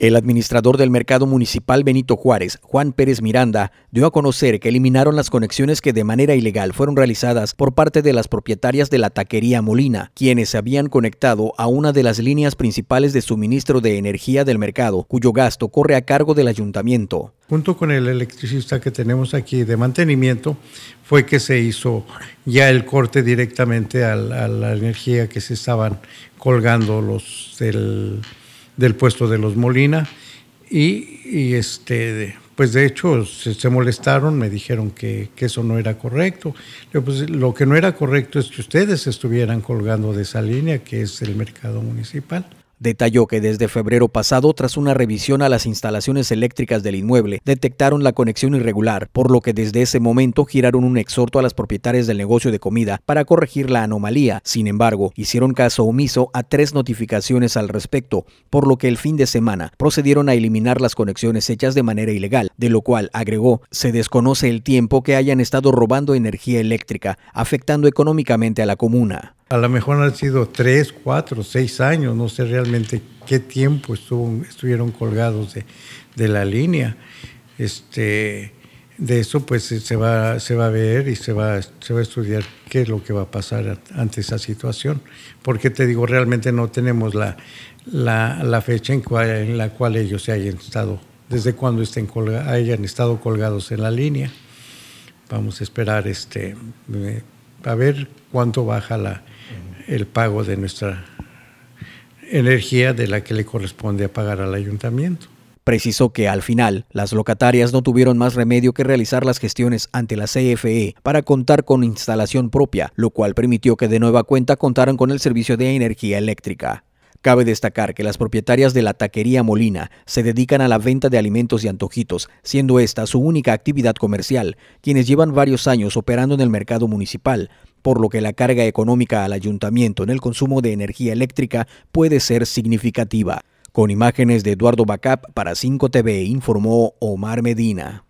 El administrador del mercado municipal Benito Juárez, Juan Pérez Miranda, dio a conocer que eliminaron las conexiones que de manera ilegal fueron realizadas por parte de las propietarias de la taquería Molina, quienes se habían conectado a una de las líneas principales de suministro de energía del mercado, cuyo gasto corre a cargo del ayuntamiento. Junto con el electricista que tenemos aquí de mantenimiento, fue que se hizo ya el corte directamente a la, a la energía que se estaban colgando los del del puesto de los Molina y, este, pues de hecho se, molestaron, me dijeron que, eso no era correcto. Pues, lo que no era correcto es que ustedes estuvieran colgando de esa línea que es el mercado municipal. Detalló que desde febrero pasado, tras una revisión a las instalaciones eléctricas del inmueble, detectaron la conexión irregular, por lo que desde ese momento giraron un exhorto a las propietarias del negocio de comida para corregir la anomalía. Sin embargo, hicieron caso omiso a tres notificaciones al respecto, por lo que el fin de semana procedieron a eliminar las conexiones hechas de manera ilegal, de lo cual, agregó, se desconoce el tiempo que hayan estado robando energía eléctrica, afectando económicamente a la comuna a lo mejor han sido tres, cuatro, seis años, no sé realmente qué tiempo estuvieron colgados de, la línea. Este, de eso pues se va, a ver y se va, a estudiar qué es lo que va a pasar ante esa situación. Porque te digo, realmente no tenemos la, fecha en, la cual ellos se hayan estado, desde cuando estén hayan estado colgados en la línea. Vamos a esperar este... Eh, a ver cuánto baja el pago de nuestra energía de la que le corresponde a pagar al ayuntamiento. Precisó que al final las locatarias no tuvieron más remedio que realizar las gestiones ante la CFE para contar con instalación propia, lo cual permitió que de nueva cuenta contaran con el servicio de energía eléctrica. Cabe destacar que las propietarias de la taquería Molina se dedican a la venta de alimentos y antojitos, siendo esta su única actividad comercial, quienes llevan varios años operando en el mercado municipal, por lo que la carga económica al ayuntamiento en el consumo de energía eléctrica puede ser significativa. Con imágenes de Eduardo Bacap para 5TV informó Omar Medina.